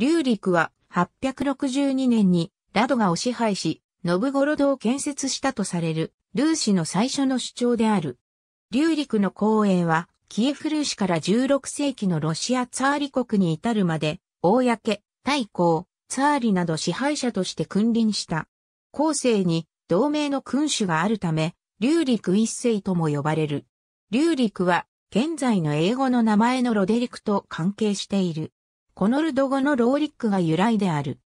リ陸は862年にラドガを支配し、ノブゴロドを建設したとされる、ルーシの最初の主張である。リ陸の公栄は、キエフルーシから16世紀のロシアツァーリ国に至るまで、公、大公、ツァーリなど支配者として君臨した。後世に同盟の君主があるため、リ陸一世とも呼ばれる。リ陸は、現在の英語の名前のロデリクと関係している。このルド語のローリックが由来である。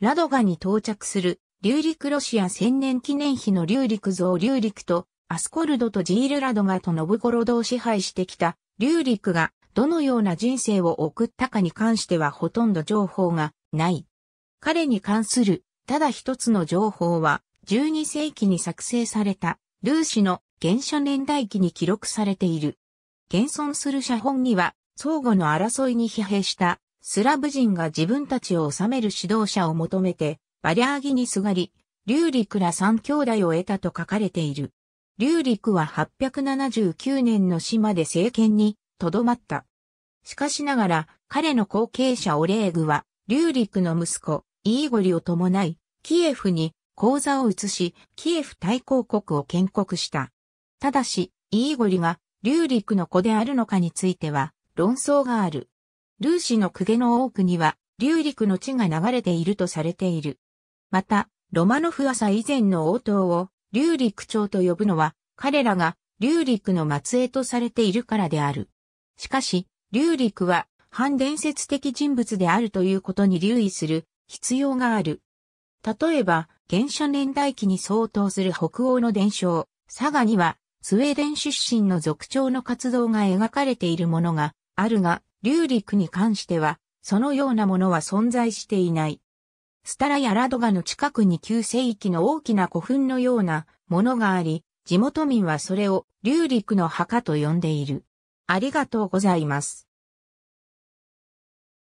ラドガに到着する、流陸ロシア千年記念碑の流陸像流陸と、アスコルドとジールラドガとノブゴロドを支配してきた、流陸が、どのような人生を送ったかに関してはほとんど情報がない。彼に関する、ただ一つの情報は、12世紀に作成された、ルーシの原初年代記に記録されている。現存する写本には、相互の争いに疲弊したスラブ人が自分たちを治める指導者を求めて、バリャーギにすがり、リューリクら三兄弟を得たと書かれている。リューリクは879年の死まで政権に留まった。しかしながら、彼の後継者オレーグは、リューリクの息子、イーゴリを伴い、キエフに口座を移し、キエフ対抗国を建国した。ただし、イーゴリが、リューリクの子であるのかについては、論争がある。ルーシの公家の多くには、龍陸の地が流れているとされている。また、ロマノフ朝以前の応答を、龍陸町と呼ぶのは、彼らが、龍陸の末裔とされているからである。しかし、龍陸は、反伝説的人物であるということに留意する必要がある。例えば、原初年代記に相当する北欧の伝承、佐賀には、スウェーデン出身の族長の活動が描かれているものがあるが、流陸に関しては、そのようなものは存在していない。スタラやラドガの近くに旧世紀の大きな古墳のようなものがあり、地元民はそれを流陸の墓と呼んでいる。ありがとうございます。